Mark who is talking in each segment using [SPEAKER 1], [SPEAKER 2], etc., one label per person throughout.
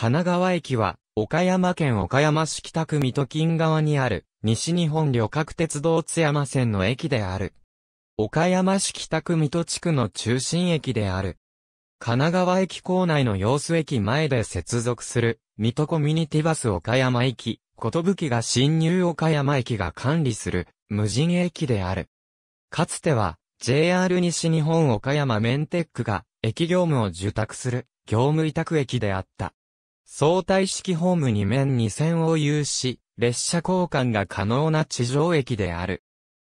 [SPEAKER 1] 神奈川駅は、岡山県岡山市北区水戸近側にある、西日本旅客鉄道津山線の駅である。岡山市北区水戸地区の中心駅である。神奈川駅構内の様子駅前で接続する、水戸コミュニティバス岡山駅、ことぶきが新入岡山駅が管理する、無人駅である。かつては、JR 西日本岡山メンテックが、駅業務を受託する、業務委託駅であった。相対式ホーム2面2線を有し、列車交換が可能な地上駅である。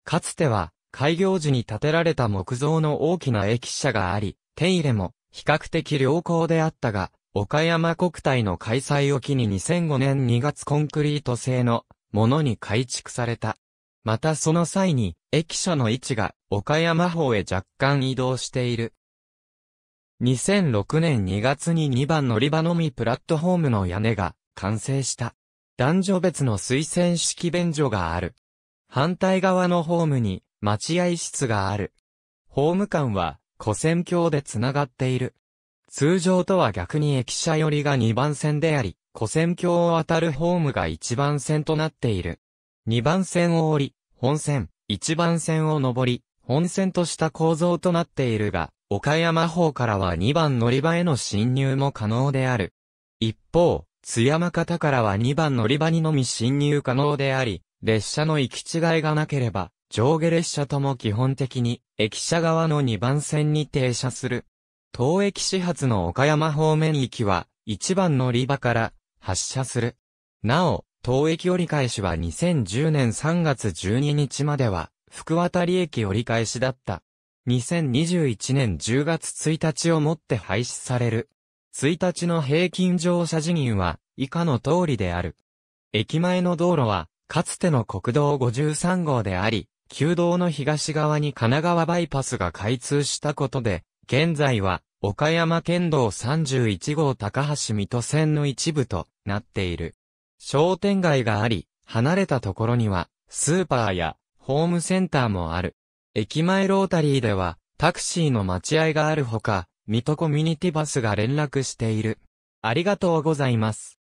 [SPEAKER 1] かつては、開業時に建てられた木造の大きな駅舎があり、手入れも比較的良好であったが、岡山国体の開催を機に2005年2月コンクリート製のものに改築された。またその際に、駅舎の位置が岡山方へ若干移動している。2006年2月に2番乗り場のみプラットホームの屋根が完成した。男女別の推薦式便所がある。反対側のホームに待合室がある。ホーム間は古戦橋で繋がっている。通常とは逆に駅舎寄りが2番線であり、古戦橋を渡るホームが1番線となっている。2番線を降り、本線、1番線を上り、本線とした構造となっているが、岡山方からは2番乗り場への侵入も可能である。一方、津山方からは2番乗り場にのみ侵入可能であり、列車の行き違いがなければ、上下列車とも基本的に、駅舎側の2番線に停車する。当駅始発の岡山方面行きは、1番乗り場から発車する。なお、当駅折り返しは2010年3月12日までは、福渡駅折り返しだった。2021年10月1日をもって廃止される。1日の平均乗車人員は以下の通りである。駅前の道路は、かつての国道53号であり、旧道の東側に神奈川バイパスが開通したことで、現在は、岡山県道31号高橋水戸線の一部となっている。商店街があり、離れたところには、スーパーやホームセンターもある。駅前ロータリーでは、タクシーの待合があるほか、水戸コミュニティバスが連絡している。ありがとうございます。